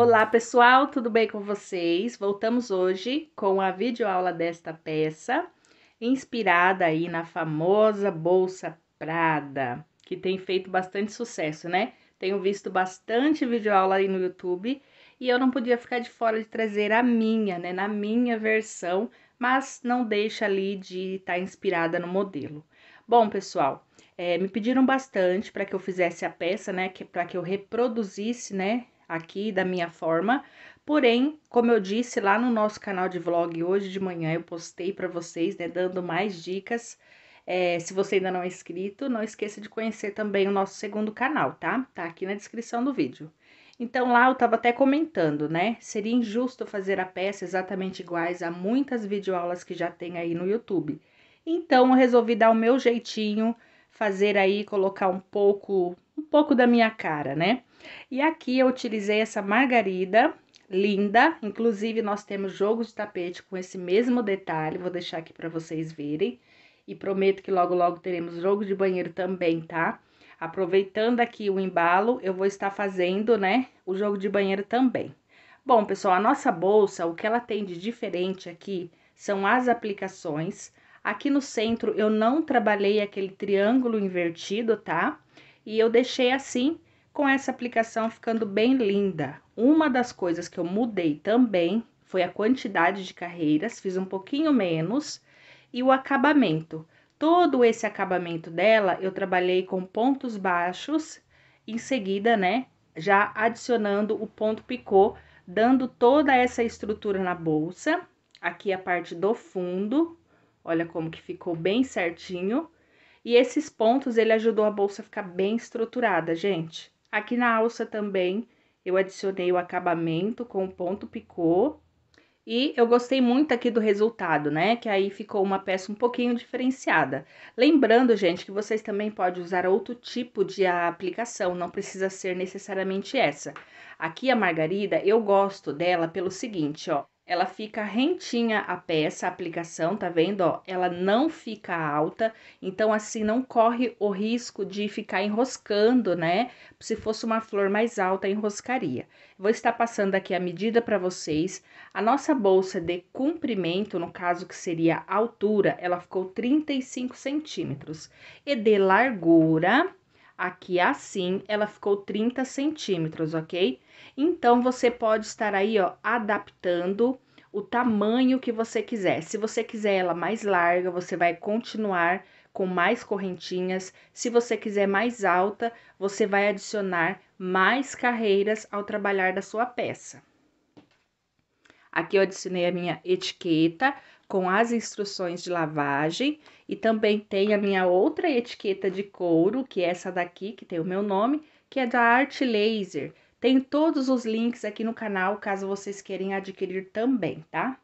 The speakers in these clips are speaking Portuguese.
Olá, pessoal, tudo bem com vocês? Voltamos hoje com a videoaula desta peça, inspirada aí na famosa bolsa Prada, que tem feito bastante sucesso, né? Tenho visto bastante videoaula aí no YouTube e eu não podia ficar de fora de trazer a minha, né, na minha versão, mas não deixa ali de estar tá inspirada no modelo. Bom, pessoal, é, me pediram bastante para que eu fizesse a peça, né, que, para que eu reproduzisse, né, aqui da minha forma. Porém, como eu disse lá no nosso canal de vlog hoje de manhã, eu postei para vocês, né, dando mais dicas. É, se você ainda não é inscrito, não esqueça de conhecer também o nosso segundo canal, tá? Tá aqui na descrição do vídeo. Então lá eu estava até comentando, né? Seria injusto fazer a peça exatamente iguais a muitas videoaulas que já tem aí no YouTube. Então eu resolvi dar o meu jeitinho, fazer aí, colocar um pouco um pouco da minha cara, né? E aqui eu utilizei essa margarida linda, inclusive nós temos jogo de tapete com esse mesmo detalhe, vou deixar aqui para vocês verem. E prometo que logo logo teremos jogo de banheiro também, tá? Aproveitando aqui o embalo, eu vou estar fazendo, né, o jogo de banheiro também. Bom, pessoal, a nossa bolsa, o que ela tem de diferente aqui são as aplicações. Aqui no centro eu não trabalhei aquele triângulo invertido, tá? e eu deixei assim com essa aplicação ficando bem linda. Uma das coisas que eu mudei também foi a quantidade de carreiras, fiz um pouquinho menos, e o acabamento. Todo esse acabamento dela eu trabalhei com pontos baixos, em seguida, né, já adicionando o ponto picô, dando toda essa estrutura na bolsa. Aqui a parte do fundo, olha como que ficou bem certinho. E esses pontos ele ajudou a bolsa a ficar bem estruturada, gente. Aqui na alça também eu adicionei o acabamento com ponto picô. E eu gostei muito aqui do resultado, né? Que aí ficou uma peça um pouquinho diferenciada. Lembrando, gente, que vocês também podem usar outro tipo de aplicação, não precisa ser necessariamente essa. Aqui a margarida, eu gosto dela pelo seguinte, ó ela fica rentinha a peça, a aplicação, tá vendo? Ó, ela não fica alta, então assim não corre o risco de ficar enroscando, né? Se fosse uma flor mais alta, enroscaria. Vou estar passando aqui a medida para vocês. A nossa bolsa de comprimento, no caso que seria a altura, ela ficou 35 centímetros. E de largura, Aqui assim ela ficou 30 centímetros, ok? Então você pode estar aí, ó, adaptando o tamanho que você quiser. Se você quiser ela mais larga, você vai continuar com mais correntinhas. Se você quiser mais alta, você vai adicionar mais carreiras ao trabalhar da sua peça. Aqui eu adicionei a minha etiqueta com as instruções de lavagem e também tem a minha outra etiqueta de couro, que é essa daqui, que tem o meu nome, que é da Arte Laser. Tem todos os links aqui no canal, caso vocês queiram adquirir também, tá?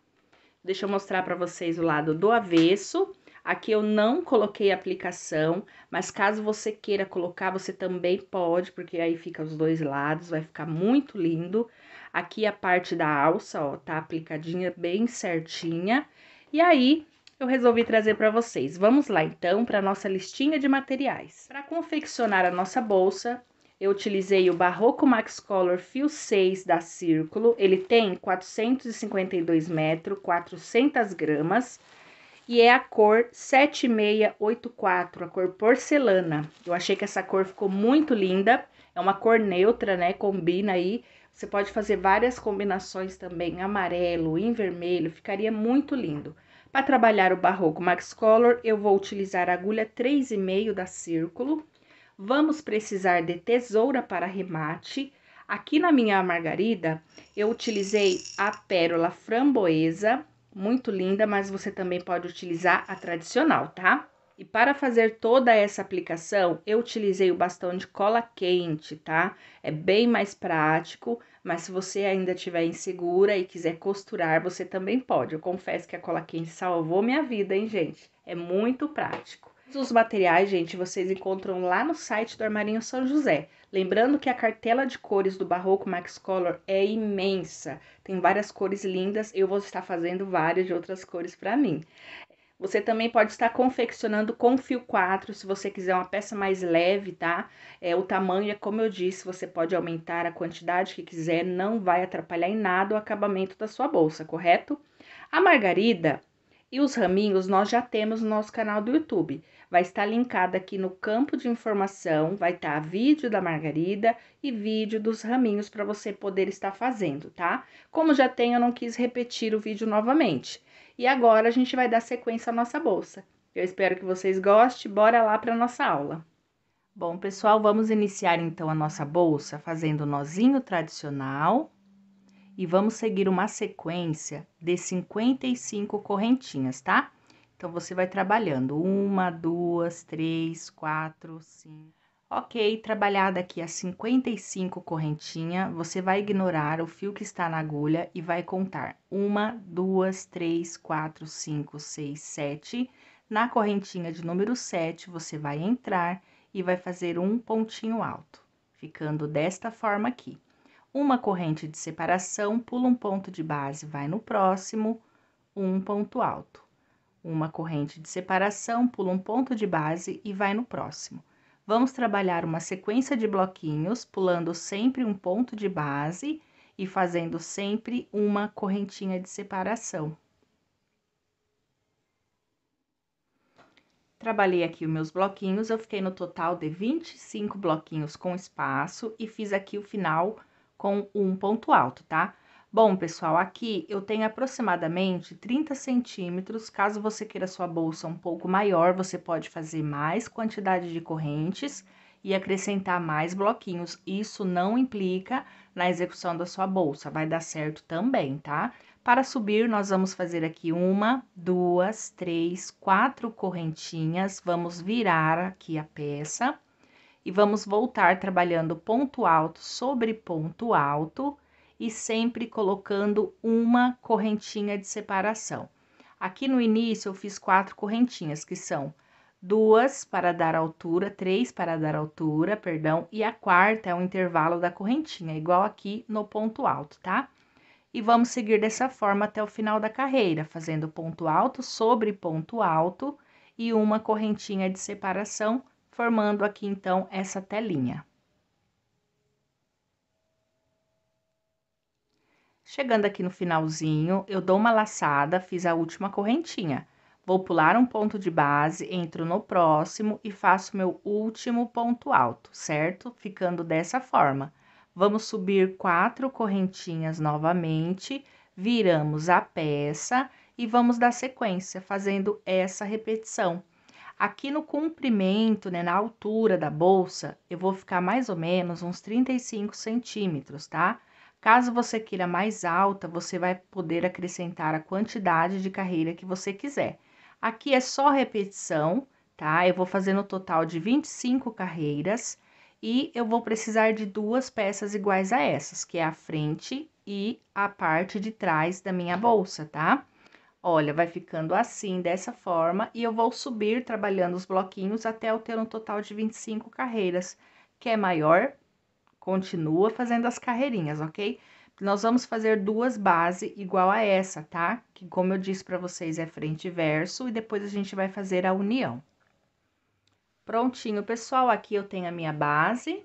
Deixa eu mostrar para vocês o lado do avesso. Aqui eu não coloquei aplicação, mas caso você queira colocar, você também pode, porque aí fica os dois lados, vai ficar muito lindo. Aqui a parte da alça, ó, tá aplicadinha bem certinha. E aí, eu resolvi trazer para vocês. Vamos lá então para nossa listinha de materiais. Para confeccionar a nossa bolsa, eu utilizei o Barroco Max Color fio 6 da Círculo. Ele tem 452 metros, 400 gramas e é a cor 7684, a cor porcelana. Eu achei que essa cor ficou muito linda. É uma cor neutra, né? Combina aí. Você pode fazer várias combinações também, amarelo, em vermelho, ficaria muito lindo. Para trabalhar o barroco Max Color, eu vou utilizar a agulha 3,5 da círculo. Vamos precisar de tesoura para remate. Aqui na minha margarida, eu utilizei a pérola framboesa, muito linda, mas você também pode utilizar a tradicional, tá? E para fazer toda essa aplicação, eu utilizei o bastão de cola quente, tá? É bem mais prático, mas se você ainda estiver insegura e quiser costurar, você também pode. Eu confesso que a cola quente salvou minha vida, hein, gente? É muito prático. Os materiais, gente, vocês encontram lá no site do Armarinho São José. Lembrando que a cartela de cores do Barroco Max Color é imensa. Tem várias cores lindas, eu vou estar fazendo várias de outras cores para mim. Você também pode estar confeccionando com fio 4, se você quiser uma peça mais leve, tá? É, o tamanho é como eu disse, você pode aumentar a quantidade que quiser, não vai atrapalhar em nada o acabamento da sua bolsa, correto? A margarida e os raminhos nós já temos no nosso canal do YouTube. Vai estar linkado aqui no campo de informação, vai estar vídeo da margarida e vídeo dos raminhos para você poder estar fazendo, tá? Como já tem, eu não quis repetir o vídeo novamente. E agora a gente vai dar sequência à nossa bolsa. Eu espero que vocês gostem, bora lá para nossa aula. Bom, pessoal, vamos iniciar então a nossa bolsa fazendo o nozinho tradicional e vamos seguir uma sequência de 55 correntinhas, tá? Então, você vai trabalhando uma, duas, três, quatro, cinco. Ok, trabalhada aqui a 55 correntinha, você vai ignorar o fio que está na agulha e vai contar uma, duas, três, quatro, cinco, seis, sete. Na correntinha de número 7, você vai entrar e vai fazer um pontinho alto, ficando desta forma aqui. Uma corrente de separação, pula um ponto de base, vai no próximo, um ponto alto. Uma corrente de separação, pula um ponto de base e vai no próximo Vamos trabalhar uma sequência de bloquinhos, pulando sempre um ponto de base e fazendo sempre uma correntinha de separação. Trabalhei aqui os meus bloquinhos, eu fiquei no total de 25 bloquinhos com espaço e fiz aqui o final com um ponto alto, tá? Bom, pessoal, aqui eu tenho aproximadamente 30 centímetros. Caso você queira sua bolsa um pouco maior, você pode fazer mais quantidade de correntes e acrescentar mais bloquinhos. Isso não implica na execução da sua bolsa, vai dar certo também, tá? Para subir, nós vamos fazer aqui uma, duas, três, quatro correntinhas. Vamos virar aqui a peça e vamos voltar trabalhando ponto alto sobre ponto alto e sempre colocando uma correntinha de separação. Aqui no início eu fiz quatro correntinhas, que são duas para dar altura, três para dar altura, perdão, e a quarta é o intervalo da correntinha, igual aqui no ponto alto, tá? E vamos seguir dessa forma até o final da carreira, fazendo ponto alto sobre ponto alto e uma correntinha de separação, formando aqui então essa telinha. Chegando aqui no finalzinho, eu dou uma laçada, fiz a última correntinha. Vou pular um ponto de base, entro no próximo e faço meu último ponto alto, certo? Ficando dessa forma. Vamos subir quatro correntinhas novamente, viramos a peça e vamos dar sequência, fazendo essa repetição. Aqui no comprimento, né, na altura da bolsa, eu vou ficar mais ou menos uns 35 centímetros, tá? Tá? Caso você queira mais alta, você vai poder acrescentar a quantidade de carreira que você quiser. Aqui é só repetição, tá? Eu vou fazer no total de 25 carreiras e eu vou precisar de duas peças iguais a essas, que é a frente e a parte de trás da minha bolsa, tá? Olha, vai ficando assim, dessa forma, e eu vou subir trabalhando os bloquinhos até eu ter um total de 25 carreiras. é maior, Continua fazendo as carreirinhas, ok? Nós vamos fazer duas bases igual a essa, tá? Que como eu disse para vocês é frente e verso e depois a gente vai fazer a união. Prontinho, pessoal, aqui eu tenho a minha base,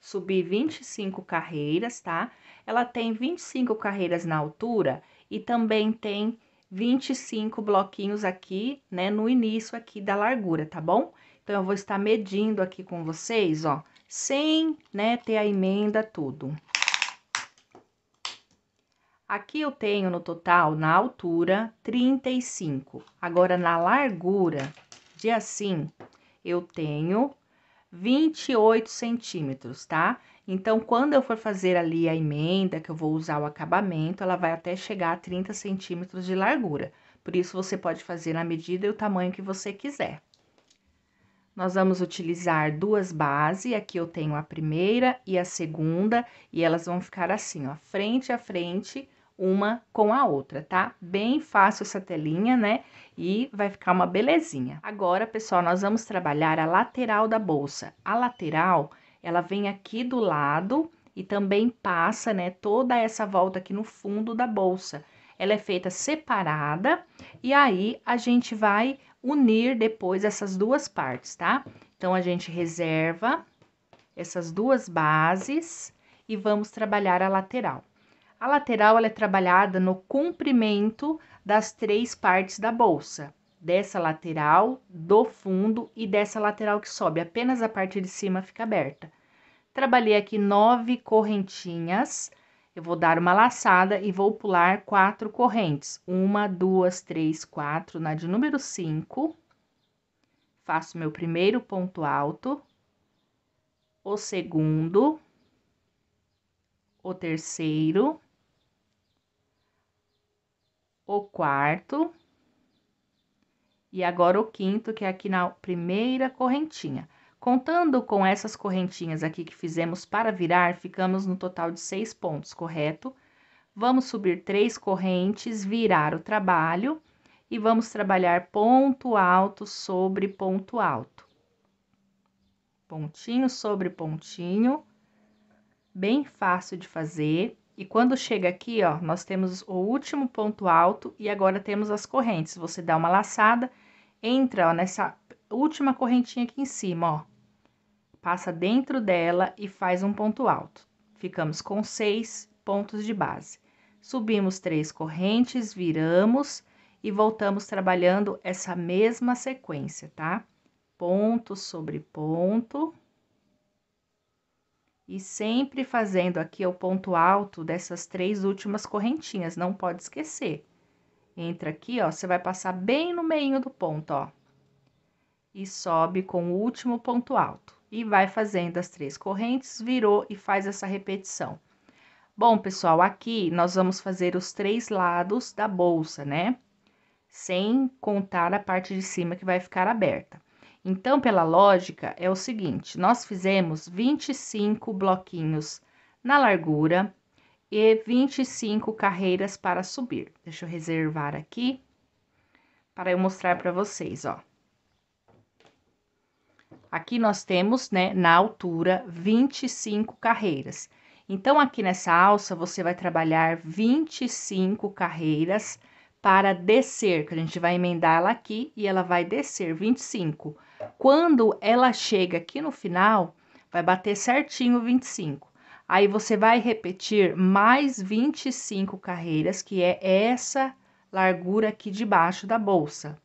subi 25 carreiras, tá? Ela tem 25 carreiras na altura e também tem 25 bloquinhos aqui, né, no início aqui da largura, tá bom? Então, eu vou estar medindo aqui com vocês, ó, sem né, ter a emenda tudo. Aqui eu tenho no total, na altura, 35. Agora, na largura de assim, eu tenho 28 centímetros, tá? Então, quando eu for fazer ali a emenda, que eu vou usar o acabamento, ela vai até chegar a 30 centímetros de largura. Por isso, você pode fazer na medida e o tamanho que você quiser nós vamos utilizar duas bases, aqui eu tenho a primeira e a segunda, e elas vão ficar assim, ó, frente a frente, uma com a outra, tá? Bem fácil essa telinha, né? E vai ficar uma belezinha. Agora, pessoal, nós vamos trabalhar a lateral da bolsa. A lateral, ela vem aqui do lado e também passa, né, toda essa volta aqui no fundo da bolsa. Ela é feita separada e aí a gente vai unir depois essas duas partes, tá? Então, a gente reserva essas duas bases e vamos trabalhar a lateral. A lateral ela é trabalhada no comprimento das três partes da bolsa, dessa lateral, do fundo e dessa lateral que sobe, apenas a parte de cima fica aberta. Trabalhei aqui nove correntinhas eu vou dar uma laçada e vou pular quatro correntes. Uma, duas, três, quatro, na de número cinco. Faço meu primeiro ponto alto, o segundo, o terceiro, o quarto, e agora o quinto, que é aqui na primeira correntinha. Contando com essas correntinhas aqui que fizemos para virar, ficamos no total de seis pontos, correto? Vamos subir três correntes, virar o trabalho e vamos trabalhar ponto alto sobre ponto alto. Pontinho sobre pontinho, bem fácil de fazer. E quando chega aqui, ó, nós temos o último ponto alto e agora temos as correntes. Você dá uma laçada, entra ó, nessa última correntinha aqui em cima, ó. Passa dentro dela e faz um ponto alto. Ficamos com seis pontos de base. Subimos três correntes, viramos e voltamos trabalhando essa mesma sequência, tá? Ponto sobre ponto. E sempre fazendo aqui o ponto alto dessas três últimas correntinhas, não pode esquecer. Entra aqui, ó, você vai passar bem no meio do ponto, ó e sobe com o último ponto alto. E vai fazendo as três correntes, virou e faz essa repetição. Bom, pessoal, aqui nós vamos fazer os três lados da bolsa, né? Sem contar a parte de cima que vai ficar aberta. Então, pela lógica, é o seguinte: nós fizemos 25 bloquinhos na largura e 25 carreiras para subir. Deixa eu reservar aqui para eu mostrar para vocês, ó. Aqui nós temos, né, na altura, 25 carreiras. Então, aqui nessa alça, você vai trabalhar 25 carreiras para descer, que a gente vai emendar ela aqui e ela vai descer 25. Quando ela chega aqui no final, vai bater certinho 25. Aí você vai repetir mais 25 carreiras, que é essa largura aqui debaixo da bolsa,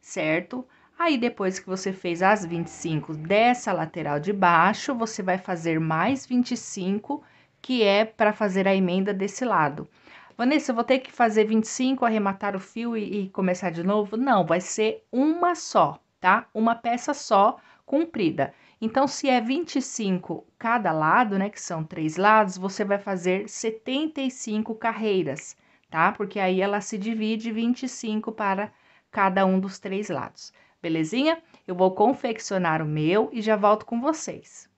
certo? Certo? Aí depois que você fez as 25 dessa lateral de baixo, você vai fazer mais 25, que é para fazer a emenda desse lado. Vanessa, eu vou ter que fazer 25, arrematar o fio e, e começar de novo? Não, vai ser uma só, tá? Uma peça só comprida. Então, se é 25 cada lado, né, que são três lados, você vai fazer 75 carreiras, tá? Porque aí ela se divide 25 para cada um dos três lados belezinha? Eu vou confeccionar o meu e já volto com vocês.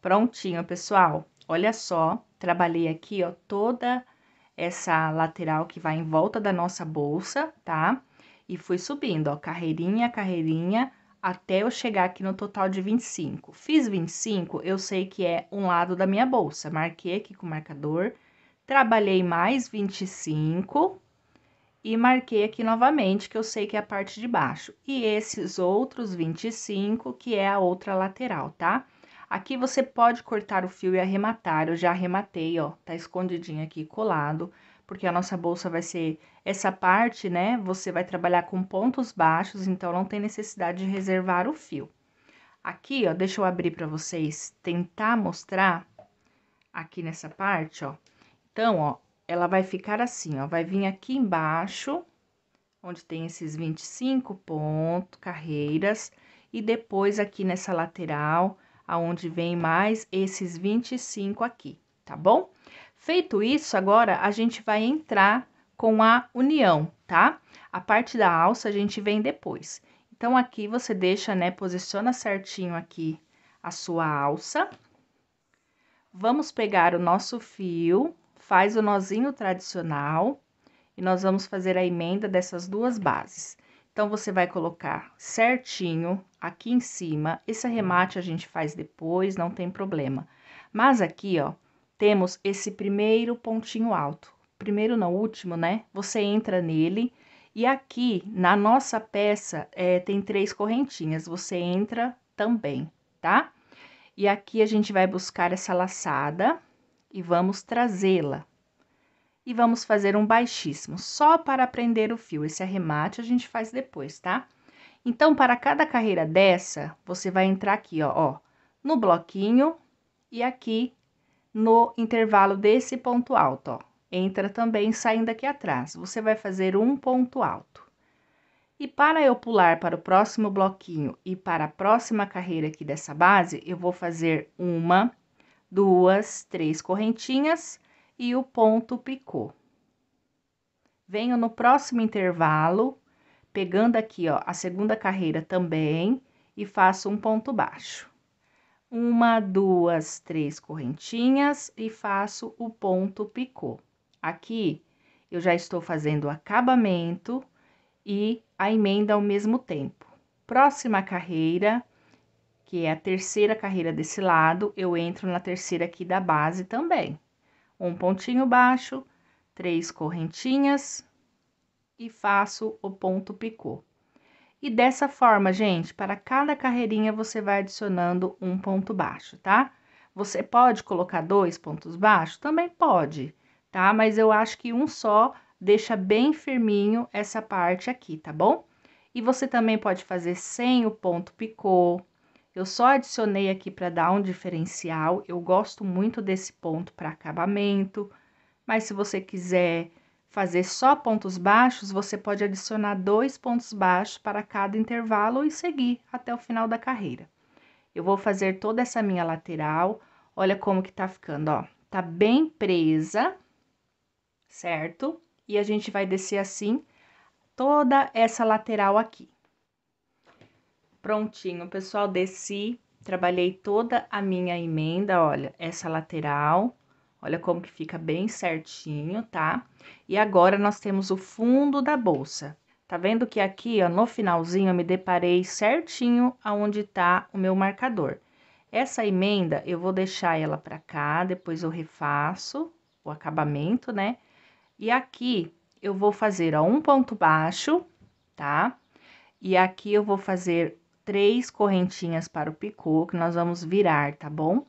Prontinho, pessoal. Olha só, trabalhei aqui, ó, toda essa lateral que vai em volta da nossa bolsa, tá? E fui subindo, ó, carreirinha, carreirinha, até eu chegar aqui no total de 25. Fiz 25, eu sei que é um lado da minha bolsa. Marquei aqui com o marcador, trabalhei mais 25, e marquei aqui novamente que eu sei que é a parte de baixo. E esses outros 25 que é a outra lateral, tá? Aqui você pode cortar o fio e arrematar, eu já arrematei, ó, tá escondidinho aqui colado, porque a nossa bolsa vai ser essa parte, né? Você vai trabalhar com pontos baixos, então não tem necessidade de reservar o fio. Aqui, ó, deixa eu abrir para vocês tentar mostrar aqui nessa parte, ó. Então, ó, ela vai ficar assim, ó, vai vir aqui embaixo, onde tem esses 25 pontos, carreiras, e depois aqui nessa lateral, aonde vem mais esses 25 aqui, tá bom? Feito isso, agora a gente vai entrar com a união, tá? A parte da alça a gente vem depois. Então, aqui você deixa, né, posiciona certinho aqui a sua alça. Vamos pegar o nosso fio faz o nozinho tradicional e nós vamos fazer a emenda dessas duas bases. Então, você vai colocar certinho aqui em cima, esse arremate a gente faz depois, não tem problema. Mas aqui, ó, temos esse primeiro pontinho alto. Primeiro não, último, né? Você entra nele e aqui, na nossa peça, é, tem três correntinhas, você entra também, tá? E aqui a gente vai buscar essa laçada e vamos trazê-la. E vamos fazer um baixíssimo, só para prender o fio. Esse arremate a gente faz depois, tá? Então, para cada carreira dessa, você vai entrar aqui, ó, ó no bloquinho e aqui no intervalo desse ponto alto, ó. Entra também saindo aqui atrás. Você vai fazer um ponto alto. E para eu pular para o próximo bloquinho e para a próxima carreira aqui dessa base, eu vou fazer uma, duas, três correntinhas e o ponto picô. Venho no próximo intervalo, pegando aqui, ó, a segunda carreira também e faço um ponto baixo. Uma, duas, três correntinhas e faço o ponto picô. Aqui, eu já estou fazendo o acabamento e a emenda ao mesmo tempo. Próxima carreira, que é a terceira carreira desse lado, eu entro na terceira aqui da base também. Um pontinho baixo, três correntinhas e faço o ponto picô. E dessa forma, gente, para cada carreirinha você vai adicionando um ponto baixo, tá? Você pode colocar dois pontos baixos? Também pode, tá? Mas eu acho que um só deixa bem firminho essa parte aqui, tá bom? E você também pode fazer sem o ponto picô, eu só adicionei aqui para dar um diferencial. Eu gosto muito desse ponto para acabamento, mas se você quiser fazer só pontos baixos, você pode adicionar dois pontos baixos para cada intervalo e seguir até o final da carreira. Eu vou fazer toda essa minha lateral. Olha como que tá ficando, ó. Tá bem presa, certo? E a gente vai descer assim toda essa lateral aqui. Prontinho, pessoal, desci, trabalhei toda a minha emenda, olha, essa lateral, olha como que fica bem certinho, tá? E agora nós temos o fundo da bolsa. Tá vendo que aqui, ó, no finalzinho eu me deparei certinho aonde tá o meu marcador. Essa emenda eu vou deixar ela pra cá, depois eu refaço o acabamento, né? E aqui eu vou fazer, ó, um ponto baixo, tá? E aqui eu vou fazer três correntinhas para o picô, que nós vamos virar, tá bom?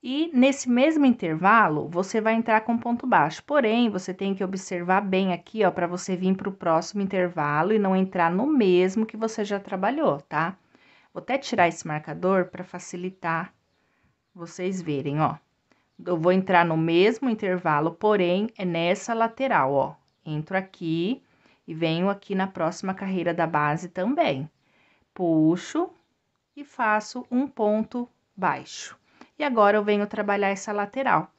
E nesse mesmo intervalo, você vai entrar com ponto baixo. Porém, você tem que observar bem aqui, ó, para você vir para o próximo intervalo e não entrar no mesmo que você já trabalhou, tá? Vou até tirar esse marcador para facilitar vocês verem, ó. Eu vou entrar no mesmo intervalo, porém, é nessa lateral, ó. Entro aqui e venho aqui na próxima carreira da base também puxo e faço um ponto baixo. E agora eu venho trabalhar essa lateral.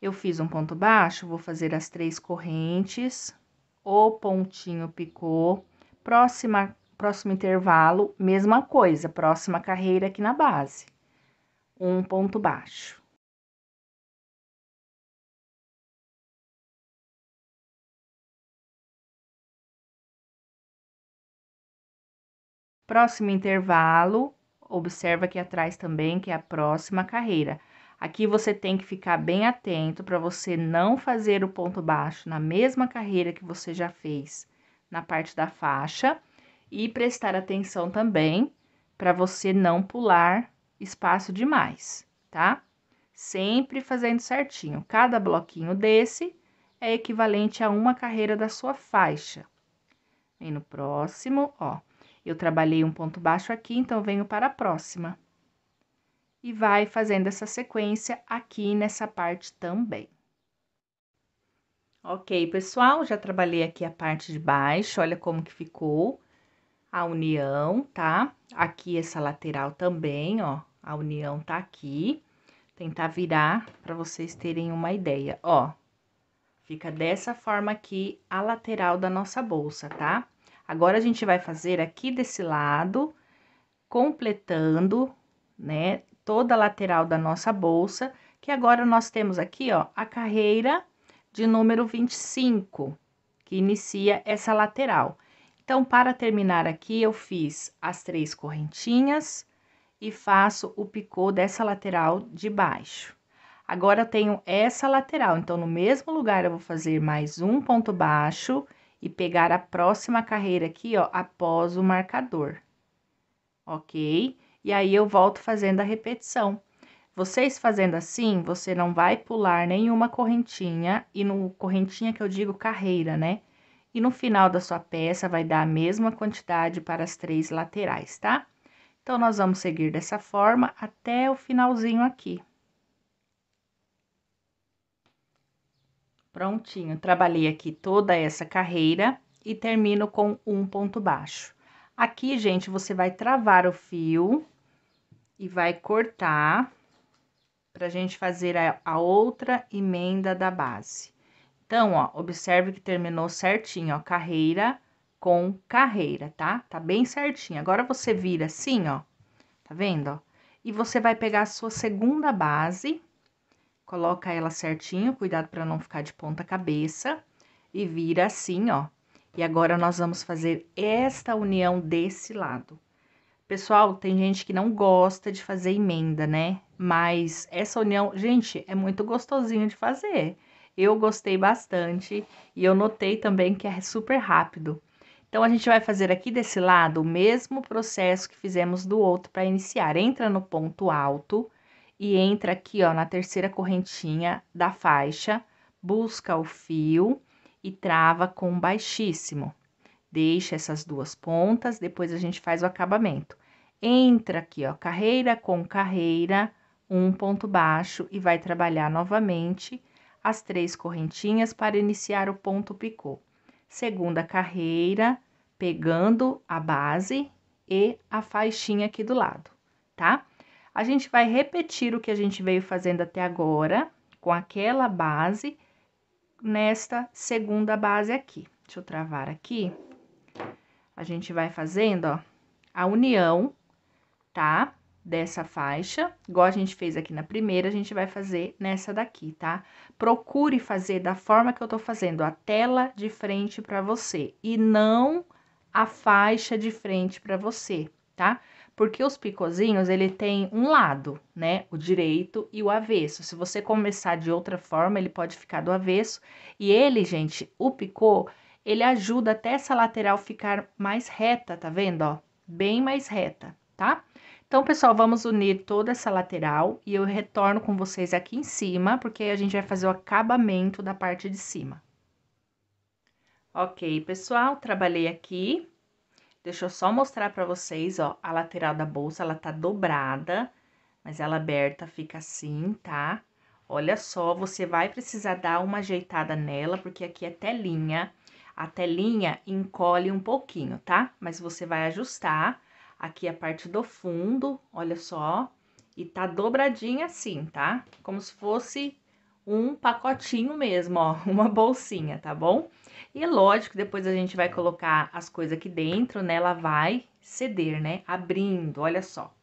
Eu fiz um ponto baixo, vou fazer as três correntes, o pontinho picou, próxima, próximo intervalo, mesma coisa, próxima carreira aqui na base. Um ponto baixo. Próximo intervalo, observa aqui atrás também que é a próxima carreira. Aqui você tem que ficar bem atento para você não fazer o ponto baixo na mesma carreira que você já fez na parte da faixa e prestar atenção também para você não pular espaço demais, tá? Sempre fazendo certinho. Cada bloquinho desse é equivalente a uma carreira da sua faixa. E no próximo, ó, eu trabalhei um ponto baixo aqui, então venho para a próxima. E vai fazendo essa sequência aqui nessa parte também. Ok, pessoal, já trabalhei aqui a parte de baixo, olha como que ficou a união, tá? Aqui essa lateral também, ó, a união tá aqui. Tentar virar para vocês terem uma ideia, ó. Fica dessa forma aqui a lateral da nossa bolsa, tá? Agora, a gente vai fazer aqui desse lado, completando, né, toda a lateral da nossa bolsa, que agora nós temos aqui, ó, a carreira de número 25, que inicia essa lateral. Então, para terminar aqui, eu fiz as três correntinhas e faço o picô dessa lateral de baixo. Agora, eu tenho essa lateral, então, no mesmo lugar, eu vou fazer mais um ponto baixo e pegar a próxima carreira aqui, ó, após o marcador. Ok? E aí eu volto fazendo a repetição. Vocês fazendo assim, você não vai pular nenhuma correntinha, e no correntinha que eu digo carreira, né? E no final da sua peça vai dar a mesma quantidade para as três laterais, tá? Então, nós vamos seguir dessa forma até o finalzinho aqui. Prontinho, trabalhei aqui toda essa carreira e termino com um ponto baixo. Aqui, gente, você vai travar o fio e vai cortar pra gente fazer a, a outra emenda da base. Então, ó, observe que terminou certinho, ó, carreira com carreira, tá? Tá bem certinho. Agora, você vira assim, ó, tá vendo, ó? E você vai pegar a sua segunda base Coloca ela certinho, cuidado para não ficar de ponta cabeça. E vira assim, ó. E agora nós vamos fazer esta união desse lado. Pessoal, tem gente que não gosta de fazer emenda, né? Mas essa união, gente, é muito gostosinho de fazer. Eu gostei bastante e eu notei também que é super rápido. Então, a gente vai fazer aqui desse lado o mesmo processo que fizemos do outro para iniciar. Entra no ponto alto, e entra aqui, ó, na terceira correntinha da faixa, busca o fio e trava com baixíssimo. Deixa essas duas pontas, depois a gente faz o acabamento. Entra aqui, ó, carreira com carreira, um ponto baixo e vai trabalhar novamente as três correntinhas para iniciar o ponto picô. Segunda carreira, pegando a base e a faixinha aqui do lado, tá? a gente vai repetir o que a gente veio fazendo até agora com aquela base nesta segunda base aqui. Deixa eu travar aqui. A gente vai fazendo, ó, a união, tá? Dessa faixa, igual a gente fez aqui na primeira, a gente vai fazer nessa daqui, tá? Procure fazer da forma que eu tô fazendo, a tela de frente para você e não a faixa de frente para você, tá? Tá? porque os picozinhos ele tem um lado, né, o direito e o avesso. Se você começar de outra forma, ele pode ficar do avesso. E ele, gente, o picô, ele ajuda até essa lateral ficar mais reta, tá vendo, ó? Bem mais reta, tá? Então, pessoal, vamos unir toda essa lateral e eu retorno com vocês aqui em cima, porque a gente vai fazer o acabamento da parte de cima. Ok, pessoal, trabalhei aqui, Deixa eu só mostrar pra vocês, ó, a lateral da bolsa, ela tá dobrada, mas ela aberta fica assim, tá? Olha só, você vai precisar dar uma ajeitada nela, porque aqui é telinha. A telinha encolhe um pouquinho, tá? Mas você vai ajustar aqui a parte do fundo, olha só. E tá dobradinha assim, tá? Como se fosse um pacotinho mesmo, ó, uma bolsinha, tá bom? E é lógico, depois a gente vai colocar as coisas aqui dentro, né? Ela vai ceder, né? Abrindo, olha só.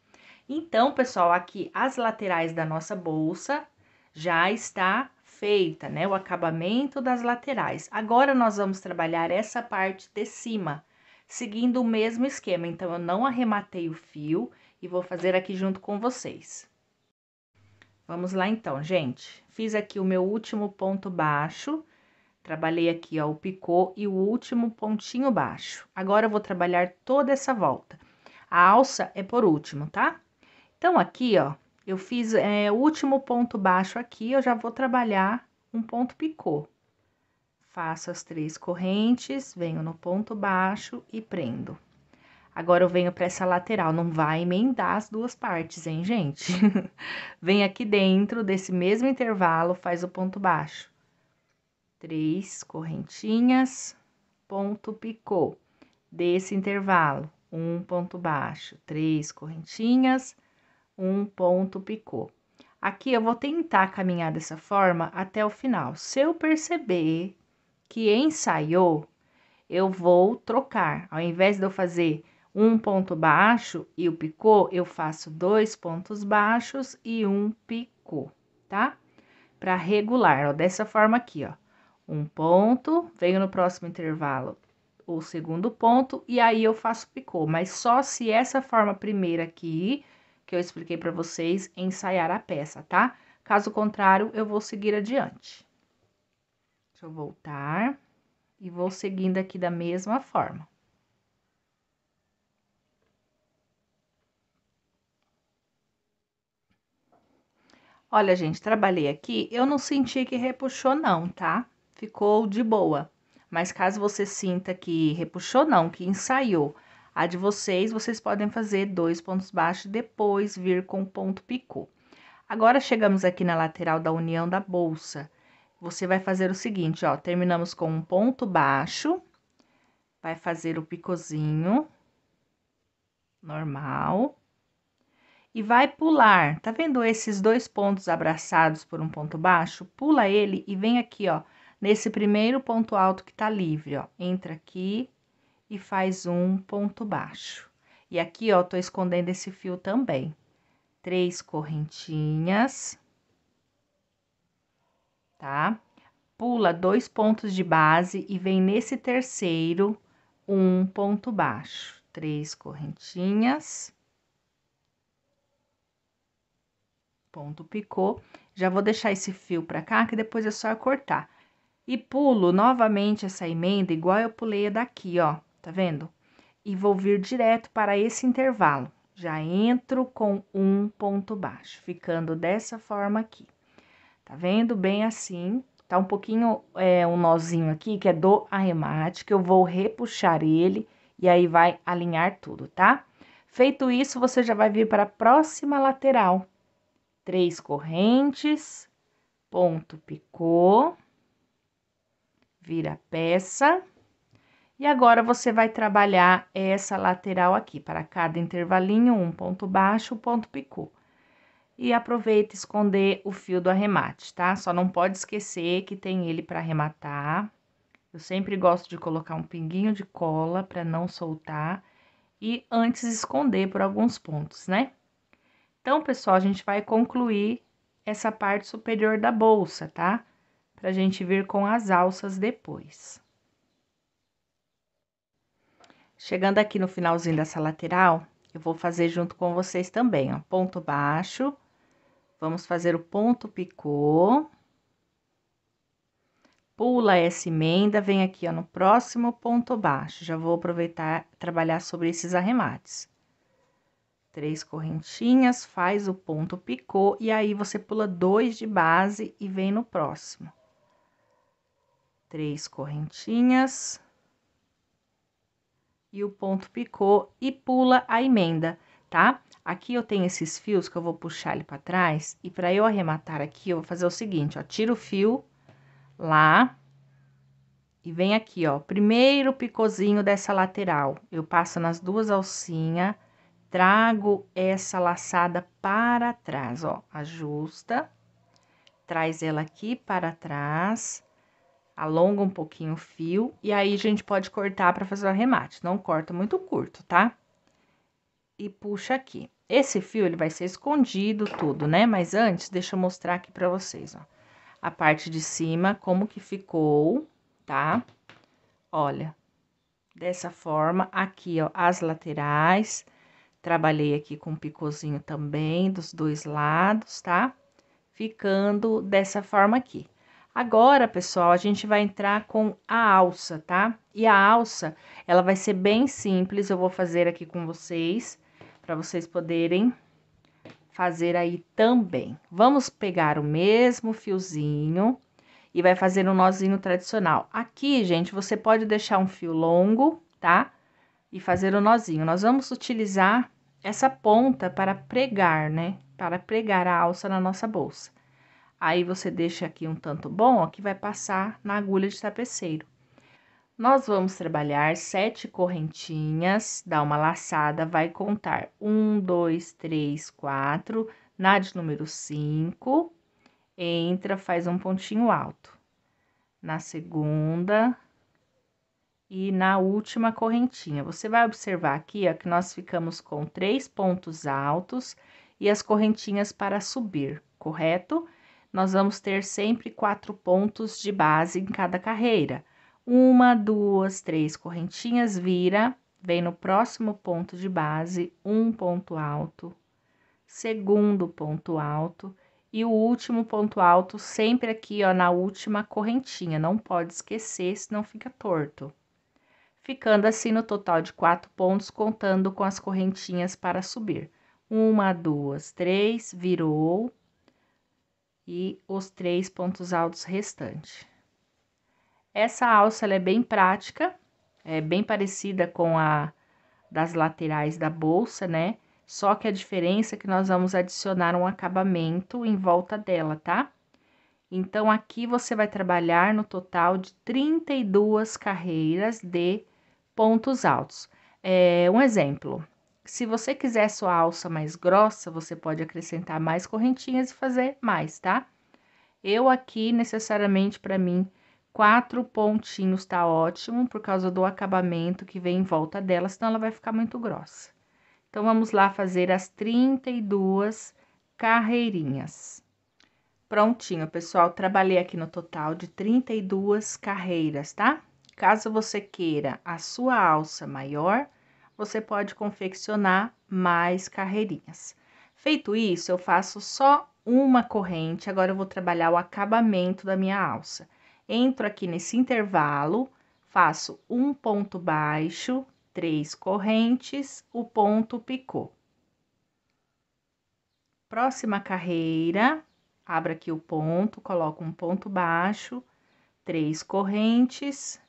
Então, pessoal, aqui as laterais da nossa bolsa já está feita, né? O acabamento das laterais. Agora, nós vamos trabalhar essa parte de cima, seguindo o mesmo esquema. Então, eu não arrematei o fio e vou fazer aqui junto com vocês. Vamos lá, então, gente. Fiz aqui o meu último ponto baixo Trabalhei aqui ó, o picô e o último pontinho baixo. Agora, eu vou trabalhar toda essa volta. A alça é por último, tá? Então, aqui, ó, eu fiz é, o último ponto baixo aqui, eu já vou trabalhar um ponto picô. Faço as três correntes, venho no ponto baixo e prendo. Agora, eu venho para essa lateral, não vai emendar as duas partes, hein, gente? Vem aqui dentro desse mesmo intervalo, faz o ponto baixo três correntinhas, ponto picô. Desse intervalo, um ponto baixo, três correntinhas, um ponto picô. Aqui eu vou tentar caminhar dessa forma até o final. Se eu perceber que ensaiou, eu vou trocar. Ao invés de eu fazer um ponto baixo e o picô, eu faço dois pontos baixos e um picô, tá? Para regular, ó, dessa forma aqui, ó um ponto, venho no próximo intervalo o segundo ponto e aí eu faço picô, mas só se essa forma primeira aqui que eu expliquei para vocês ensaiar a peça, tá? Caso contrário, eu vou seguir adiante. Deixa eu voltar e vou seguindo aqui da mesma forma. Olha, gente, trabalhei aqui, eu não senti que repuxou não, tá? ficou de boa. Mas caso você sinta que repuxou, não, que ensaiou a de vocês, vocês podem fazer dois pontos baixos depois vir com ponto picô. Agora chegamos aqui na lateral da união da bolsa. Você vai fazer o seguinte, ó, terminamos com um ponto baixo, vai fazer o picôzinho normal e vai pular. Tá vendo esses dois pontos abraçados por um ponto baixo? Pula ele e vem aqui, ó, nesse primeiro ponto alto que tá livre, ó. Entra aqui e faz um ponto baixo. E aqui, ó, tô escondendo esse fio também. Três correntinhas. Tá? Pula dois pontos de base e vem nesse terceiro um ponto baixo. Três correntinhas. Ponto picô. Já vou deixar esse fio pra cá, que depois é só cortar. E pulo novamente essa emenda igual eu pulei a daqui, ó, tá vendo? E vou vir direto para esse intervalo. Já entro com um ponto baixo, ficando dessa forma aqui. Tá vendo? Bem assim. Tá um pouquinho, é, um nozinho aqui, que é do arremate, que eu vou repuxar ele e aí vai alinhar tudo, tá? Feito isso, você já vai vir para a próxima lateral. Três correntes, ponto picô, vira peça. E agora você vai trabalhar essa lateral aqui, para cada intervalinho, um ponto baixo, um ponto picô. E aproveita esconder o fio do arremate, tá? Só não pode esquecer que tem ele para arrematar. Eu sempre gosto de colocar um pinguinho de cola para não soltar e antes esconder por alguns pontos, né? Então, pessoal, a gente vai concluir essa parte superior da bolsa, tá? Tá? para a gente vir com as alças depois. Chegando aqui no finalzinho dessa lateral, eu vou fazer junto com vocês também, ó, ponto baixo, vamos fazer o ponto picô, pula essa emenda, vem aqui, ó, no próximo ponto baixo, já vou aproveitar, trabalhar sobre esses arremates. Três correntinhas, faz o ponto picô, e aí você pula dois de base e vem no próximo três correntinhas e o ponto picô e pula a emenda, tá? Aqui eu tenho esses fios que eu vou puxar ele para trás e para eu arrematar aqui, eu vou fazer o seguinte, ó, tiro o fio lá e vem aqui, ó, primeiro picôzinho dessa lateral. Eu passo nas duas alcinhas, trago essa laçada para trás, ó, ajusta, traz ela aqui para trás, Alonga um pouquinho o fio e aí a gente pode cortar para fazer o arremate. Não corta muito curto, tá? E puxa aqui. Esse fio ele vai ser escondido tudo, né? Mas antes, deixa eu mostrar aqui para vocês, ó. A parte de cima, como que ficou, tá? Olha, dessa forma, aqui, ó, as laterais. Trabalhei aqui com um picôzinho também dos dois lados, tá? Ficando dessa forma aqui. Agora, pessoal, a gente vai entrar com a alça, tá? E a alça, ela vai ser bem simples, eu vou fazer aqui com vocês, para vocês poderem fazer aí também. Vamos pegar o mesmo fiozinho e vai fazer um nozinho tradicional. Aqui, gente, você pode deixar um fio longo, tá? E fazer o um nozinho. Nós vamos utilizar essa ponta para pregar, né? Para pregar a alça na nossa bolsa. Aí você deixa aqui um tanto bom, ó, que vai passar na agulha de tapeceiro. Nós vamos trabalhar sete correntinhas, dá uma laçada, vai contar um, dois, três, quatro, na de número cinco, entra, faz um pontinho alto. Na segunda e na última correntinha. Você vai observar aqui, ó, que nós ficamos com três pontos altos e as correntinhas para subir, correto? nós vamos ter sempre quatro pontos de base em cada carreira. Uma, duas, três correntinhas, vira, vem no próximo ponto de base, um ponto alto, segundo ponto alto e o último ponto alto sempre aqui, ó, na última correntinha. Não pode esquecer, senão fica torto. Ficando assim no total de quatro pontos, contando com as correntinhas para subir. Uma, duas, três, virou, e os três pontos altos restantes. Essa alça é bem prática, é bem parecida com a das laterais da bolsa, né? Só que a diferença é que nós vamos adicionar um acabamento em volta dela, tá? Então, aqui você vai trabalhar no total de 32 carreiras de pontos altos. É, um exemplo, se você quiser sua alça mais grossa, você pode acrescentar mais correntinhas e fazer mais, tá? Eu aqui, necessariamente, para mim, quatro pontinhos tá ótimo, por causa do acabamento que vem em volta dela, senão ela vai ficar muito grossa. Então, vamos lá fazer as 32 carreirinhas. Prontinho, pessoal, trabalhei aqui no total de 32 carreiras, tá? Caso você queira a sua alça maior, você pode confeccionar mais carreirinhas. Feito isso, eu faço só uma corrente, agora eu vou trabalhar o acabamento da minha alça. Entro aqui nesse intervalo, faço um ponto baixo, três correntes, o ponto picô. Próxima carreira, abro aqui o ponto, coloco um ponto baixo, três correntes,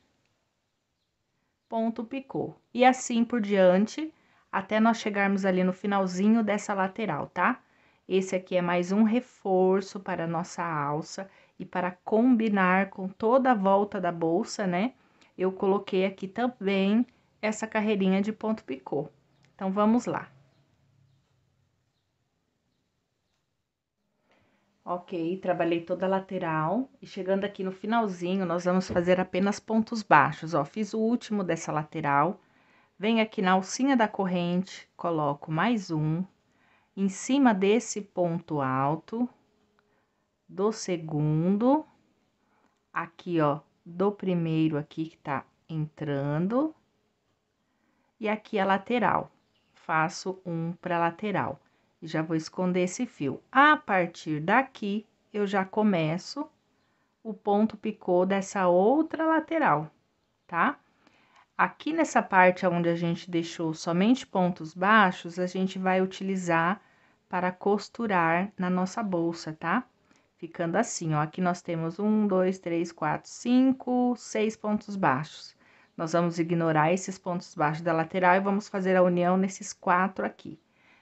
ponto picô. E assim por diante, até nós chegarmos ali no finalzinho dessa lateral, tá? Esse aqui é mais um reforço para a nossa alça e para combinar com toda a volta da bolsa, né? Eu coloquei aqui também essa carreirinha de ponto picô. Então, vamos lá. Ok, trabalhei toda a lateral e chegando aqui no finalzinho, nós vamos fazer apenas pontos baixos, ó. Fiz o último dessa lateral, venho aqui na alcinha da corrente, coloco mais um, em cima desse ponto alto, do segundo, aqui, ó, do primeiro aqui que tá entrando, e aqui a lateral. Faço um pra lateral já vou esconder esse fio. A partir daqui, eu já começo o ponto picô dessa outra lateral, tá? Aqui nessa parte onde a gente deixou somente pontos baixos, a gente vai utilizar para costurar na nossa bolsa, tá? Ficando assim, ó, aqui nós temos um, dois, três, quatro, cinco, seis pontos baixos. Nós vamos ignorar esses pontos baixos da lateral e vamos fazer a união nesses quatro aqui,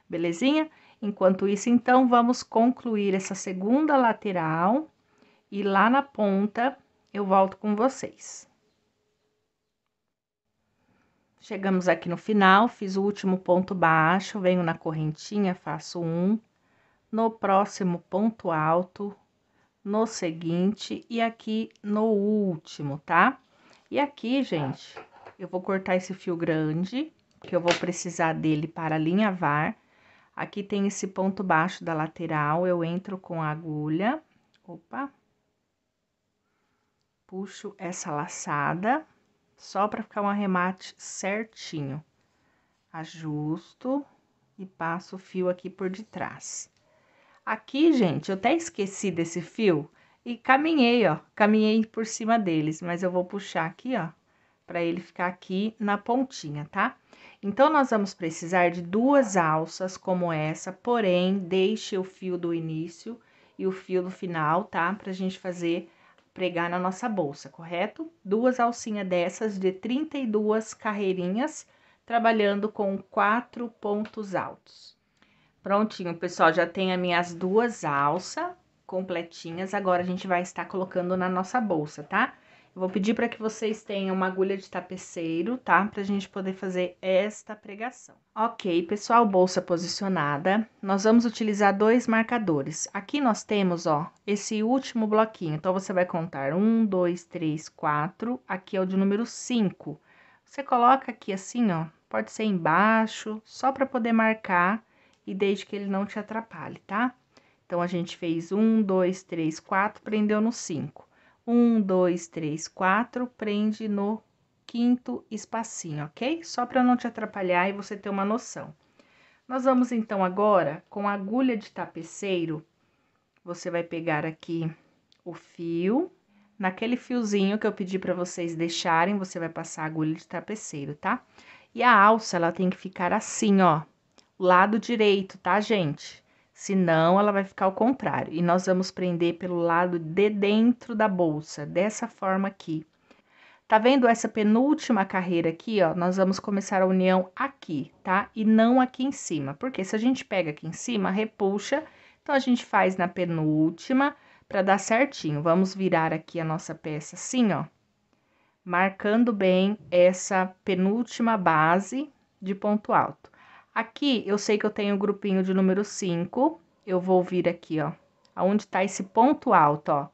belezinha? Enquanto isso, então, vamos concluir essa segunda lateral e lá na ponta eu volto com vocês. Chegamos aqui no final, fiz o último ponto baixo, venho na correntinha, faço um, no próximo ponto alto, no seguinte e aqui no último, tá? E aqui, gente, eu vou cortar esse fio grande, que eu vou precisar dele para alinhavar Aqui tem esse ponto baixo da lateral, eu entro com a agulha, opa, puxo essa laçada, só para ficar um arremate certinho. Ajusto e passo o fio aqui por detrás. Aqui, gente, eu até esqueci desse fio e caminhei, ó, caminhei por cima deles, mas eu vou puxar aqui, ó, para ele ficar aqui na pontinha, tá? Então, nós vamos precisar de duas alças como essa, porém, deixe o fio do início e o fio do final, tá? Pra gente fazer pregar na nossa bolsa, correto? Duas alcinhas dessas de 32 carreirinhas, trabalhando com quatro pontos altos. Prontinho, pessoal, já tem as minhas duas alças completinhas, agora a gente vai estar colocando na nossa bolsa, tá? Eu vou pedir para que vocês tenham uma agulha de tapeceiro, tá? Para a gente poder fazer esta pregação. Ok, pessoal, bolsa posicionada. Nós vamos utilizar dois marcadores. Aqui nós temos, ó, esse último bloquinho. Então, você vai contar um, dois, três, quatro. Aqui é o de número cinco. Você coloca aqui assim, ó, pode ser embaixo, só para poder marcar e desde que ele não te atrapalhe, tá? Então, a gente fez um, dois, três, quatro, prendeu no cinco. Um, dois, três, quatro, prende no quinto espacinho, ok? Só para não te atrapalhar e você ter uma noção. Nós vamos então agora com a agulha de tapeceiro. Você vai pegar aqui o fio, naquele fiozinho que eu pedi para vocês deixarem, você vai passar a agulha de tapeceiro, tá? E a alça ela tem que ficar assim, ó, lado direito, tá, gente? senão ela vai ficar ao contrário. E nós vamos prender pelo lado de dentro da bolsa, dessa forma aqui. Tá vendo essa penúltima carreira aqui, ó? Nós vamos começar a união aqui, tá? E não aqui em cima, porque se a gente pega aqui em cima, repuxa, então a gente faz na penúltima para dar certinho. Vamos virar aqui a nossa peça assim, ó, marcando bem essa penúltima base de ponto alto. Aqui eu sei que eu tenho o grupinho de número 5, eu vou vir aqui, ó, aonde tá esse ponto alto, ó.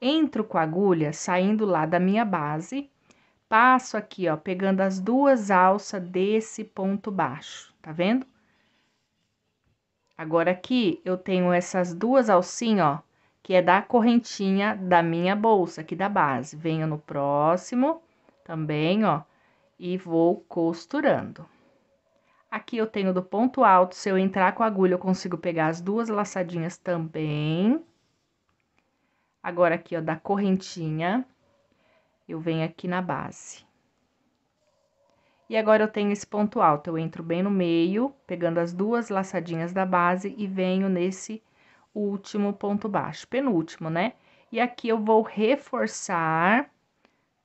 Entro com a agulha saindo lá da minha base, passo aqui, ó, pegando as duas alças desse ponto baixo, tá vendo? Agora aqui eu tenho essas duas alcinhas, ó, que é da correntinha da minha bolsa aqui da base. Venho no próximo também, ó, e vou costurando. Aqui eu tenho do ponto alto, se eu entrar com a agulha, eu consigo pegar as duas laçadinhas também. Agora aqui, ó, da correntinha, eu venho aqui na base. E agora eu tenho esse ponto alto, eu entro bem no meio, pegando as duas laçadinhas da base e venho nesse último ponto baixo, penúltimo, né? E aqui eu vou reforçar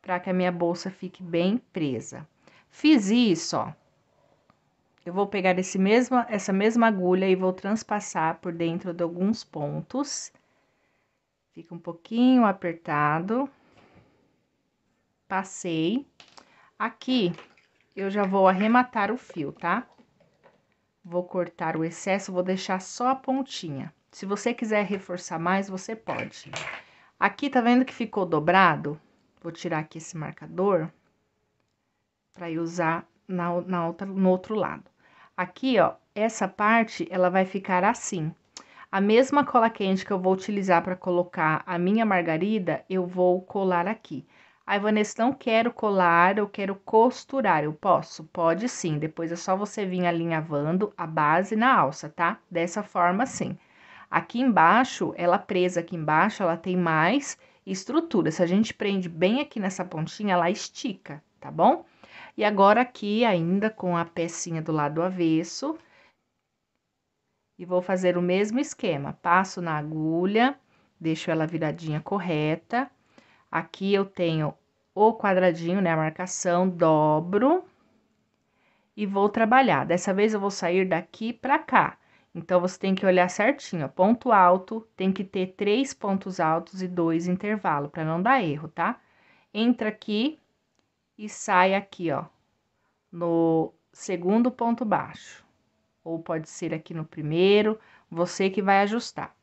para que a minha bolsa fique bem presa. Fiz isso, ó. Eu vou pegar esse mesma, essa mesma agulha e vou transpassar por dentro de alguns pontos. Fica um pouquinho apertado. Passei. Aqui, eu já vou arrematar o fio, tá? Vou cortar o excesso, vou deixar só a pontinha. Se você quiser reforçar mais, você pode. Aqui, tá vendo que ficou dobrado? Vou tirar aqui esse marcador para ir usar na, na outra, no outro lado. Aqui, ó, essa parte ela vai ficar assim. A mesma cola quente que eu vou utilizar para colocar a minha margarida, eu vou colar aqui. Ai, Vanessa, não quero colar, eu quero costurar. Eu posso? Pode sim. Depois é só você vir alinhavando a base na alça, tá? Dessa forma, assim. Aqui embaixo, ela presa aqui embaixo, ela tem mais estrutura. Se a gente prende bem aqui nessa pontinha, ela estica, tá bom? E agora aqui ainda com a pecinha do lado avesso. E vou fazer o mesmo esquema. Passo na agulha, deixo ela viradinha correta. Aqui eu tenho o quadradinho, né, a marcação, dobro e vou trabalhar. Dessa vez eu vou sair daqui para cá. Então, você tem que olhar certinho, ó, ponto alto, tem que ter três pontos altos e dois intervalos, para não dar erro, tá? Entra aqui, e sai aqui, ó, no segundo ponto baixo. Ou pode ser aqui no primeiro, você que vai ajustar.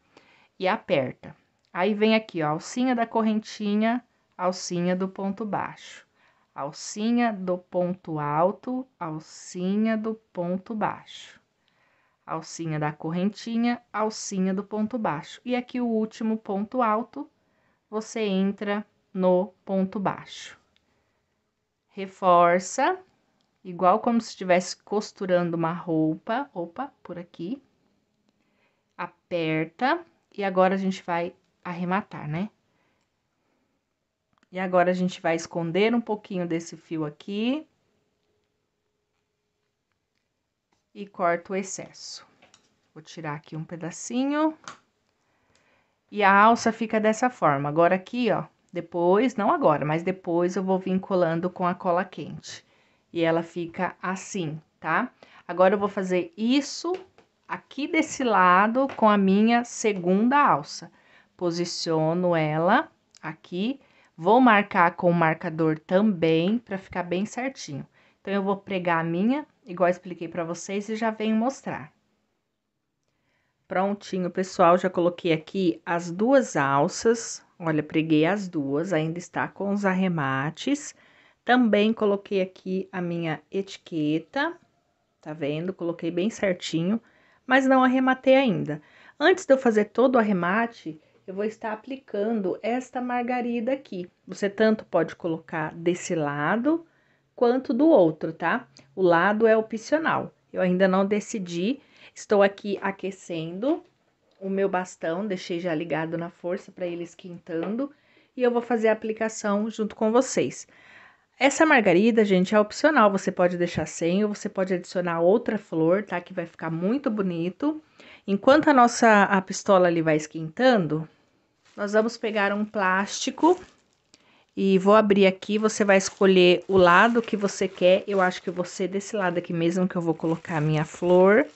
E aperta. Aí vem aqui, ó, alcinha da correntinha, alcinha do ponto baixo. Alcinha do ponto alto, alcinha do ponto baixo. Alcinha da correntinha, alcinha do ponto baixo. E aqui o último ponto alto, você entra no ponto baixo reforça, igual como se estivesse costurando uma roupa, opa, por aqui, aperta, e agora a gente vai arrematar, né? E agora a gente vai esconder um pouquinho desse fio aqui. E corta o excesso. Vou tirar aqui um pedacinho. E a alça fica dessa forma. Agora aqui, ó, depois, não agora, mas depois eu vou vinculando com a cola quente. E ela fica assim, tá? Agora eu vou fazer isso aqui desse lado com a minha segunda alça. Posiciono ela aqui, vou marcar com o marcador também para ficar bem certinho. Então, eu vou pregar a minha, igual expliquei para vocês, e já venho mostrar. Prontinho, pessoal, já coloquei aqui as duas alças, Olha, preguei as duas, ainda está com os arremates. Também coloquei aqui a minha etiqueta, tá vendo? Coloquei bem certinho, mas não arrematei ainda. Antes de eu fazer todo o arremate, eu vou estar aplicando esta margarida aqui. Você tanto pode colocar desse lado quanto do outro, tá? O lado é opcional. Eu ainda não decidi. Estou aqui aquecendo o meu bastão, deixei já ligado na força para ele esquentando e eu vou fazer a aplicação junto com vocês. Essa margarida, gente, é opcional, você pode deixar sem ou você pode adicionar outra flor, tá? Que vai ficar muito bonito. Enquanto a nossa a pistola ali vai esquentando, nós vamos pegar um plástico e vou abrir aqui, você vai escolher o lado que você quer. Eu acho que você desse lado aqui mesmo que eu vou colocar a minha flor.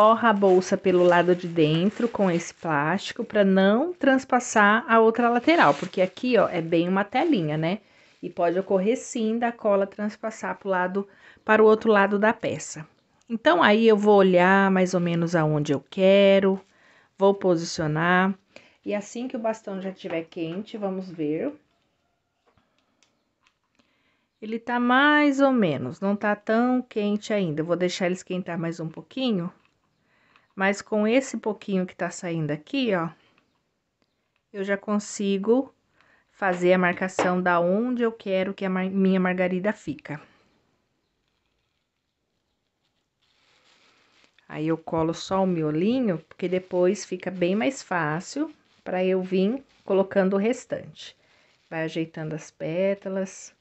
forra a bolsa pelo lado de dentro com esse plástico para não transpassar a outra lateral, porque aqui, ó, é bem uma telinha, né? E pode ocorrer sim da cola transpassar pro lado, para o outro lado da peça. Então, aí eu vou olhar mais ou menos aonde eu quero, vou posicionar. E assim que o bastão já estiver quente, vamos ver. Ele tá mais ou menos, não tá tão quente ainda. Eu vou deixar ele esquentar mais um pouquinho mas com esse pouquinho que tá saindo aqui, ó, eu já consigo fazer a marcação da onde eu quero que a minha margarida fica. Aí eu colo só o miolinho, porque depois fica bem mais fácil para eu vir colocando o restante. Vai ajeitando as pétalas,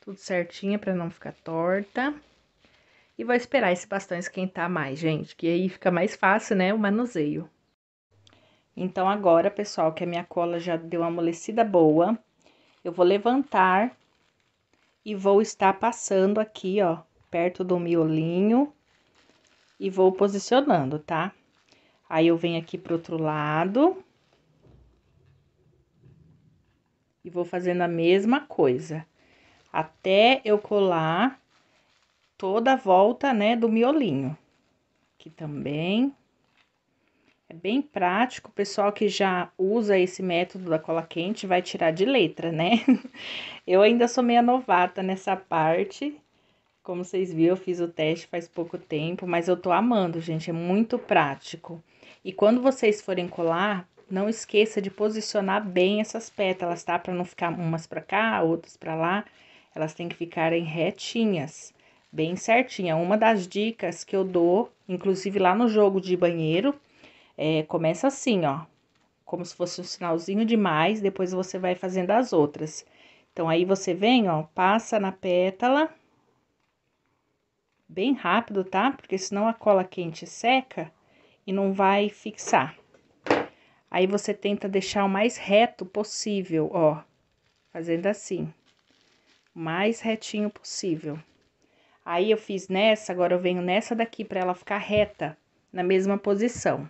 tudo certinha para não ficar torta. E vou esperar esse bastão esquentar mais, gente, que aí fica mais fácil, né, o manuseio. Então, agora, pessoal, que a minha cola já deu uma amolecida boa, eu vou levantar e vou estar passando aqui, ó, perto do miolinho e vou posicionando, tá? Aí, eu venho aqui pro outro lado e vou fazendo a mesma coisa até eu colar toda a volta, né, do miolinho. Aqui também. É bem prático, o pessoal que já usa esse método da cola quente vai tirar de letra, né? Eu ainda sou meia novata nessa parte. Como vocês viram, eu fiz o teste faz pouco tempo, mas eu tô amando, gente, é muito prático. E quando vocês forem colar, não esqueça de posicionar bem essas pétalas, tá? Para não ficar umas para cá, outras para lá. Elas têm que ficarem retinhas bem certinha. Uma das dicas que eu dou, inclusive lá no jogo de banheiro, é, começa assim, ó, como se fosse um sinalzinho de mais, depois você vai fazendo as outras. Então, aí você vem, ó, passa na pétala, bem rápido, tá? Porque senão a cola quente seca e não vai fixar. Aí você tenta deixar o mais reto possível, ó, fazendo assim, o mais retinho possível. Aí eu fiz nessa, agora eu venho nessa daqui para ela ficar reta na mesma posição.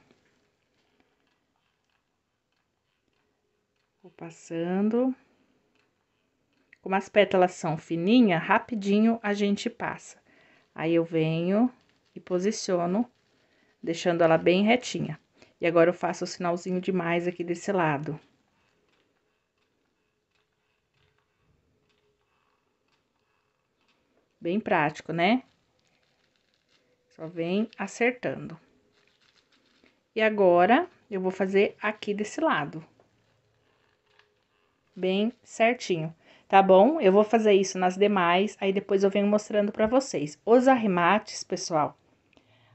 Vou passando. Como as pétalas são fininhas, rapidinho a gente passa. Aí eu venho e posiciono, deixando ela bem retinha. E agora eu faço o sinalzinho de mais aqui desse lado. Bem prático, né? Só vem acertando. E agora, eu vou fazer aqui desse lado. Bem certinho, tá bom? Eu vou fazer isso nas demais, aí depois eu venho mostrando pra vocês. Os arremates, pessoal,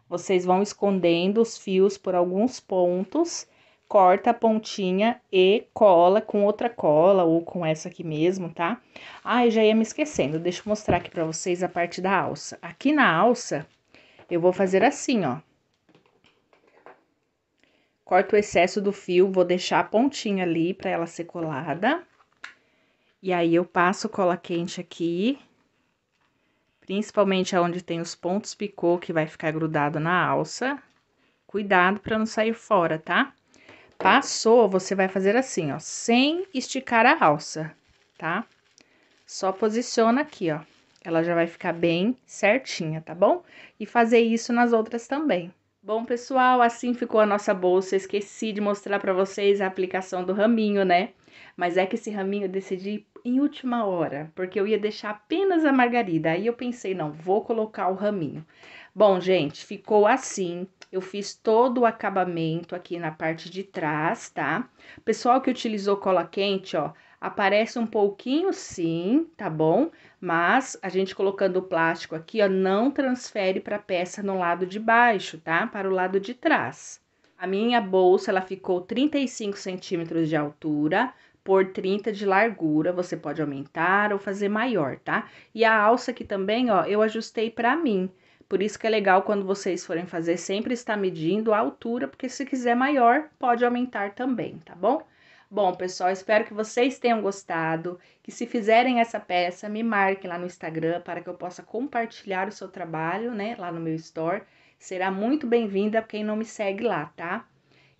vocês vão escondendo os fios por alguns pontos corta a pontinha e cola com outra cola ou com essa aqui mesmo, tá? Ah, já ia me esquecendo, deixa eu mostrar aqui pra vocês a parte da alça. Aqui na alça, eu vou fazer assim, ó. Corto o excesso do fio, vou deixar a pontinha ali pra ela ser colada. E aí, eu passo cola quente aqui, principalmente aonde tem os pontos picô, que vai ficar grudado na alça. Cuidado pra não sair fora, tá? Tá? Passou, você vai fazer assim, ó, sem esticar a alça, tá? Só posiciona aqui, ó. Ela já vai ficar bem certinha, tá bom? E fazer isso nas outras também. Bom, pessoal, assim ficou a nossa bolsa. esqueci de mostrar para vocês a aplicação do raminho, né? Mas é que esse raminho eu decidi em última hora, porque eu ia deixar apenas a margarida. Aí eu pensei, não, vou colocar o raminho. Bom, gente, ficou assim, eu fiz todo o acabamento aqui na parte de trás, tá? Pessoal que utilizou cola quente, ó, aparece um pouquinho sim, tá bom? Mas a gente colocando o plástico aqui, ó, não transfere para a peça no lado de baixo, tá? Para o lado de trás. A minha bolsa, ela ficou 35 centímetros de altura por 30 de largura, você pode aumentar ou fazer maior, tá? E a alça aqui também, ó, eu ajustei para mim. Por isso que é legal quando vocês forem fazer, sempre estar medindo a altura, porque se quiser maior, pode aumentar também, tá bom? Bom, pessoal, espero que vocês tenham gostado, que se fizerem essa peça, me marquem lá no Instagram para que eu possa compartilhar o seu trabalho, né, lá no meu store. Será muito bem-vinda quem não me segue lá, tá?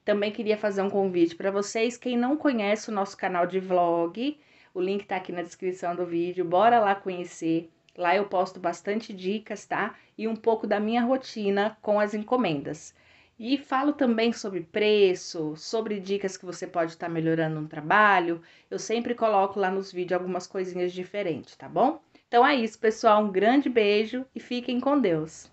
Também queria fazer um convite para vocês, quem não conhece o nosso canal de vlog, o link está aqui na descrição do vídeo, bora lá conhecer. Lá eu posto bastante dicas, tá? E um pouco da minha rotina com as encomendas. E falo também sobre preço, sobre dicas que você pode estar tá melhorando no trabalho. Eu sempre coloco lá nos vídeos algumas coisinhas diferentes, tá bom? Então é isso, pessoal. Um grande beijo e fiquem com Deus.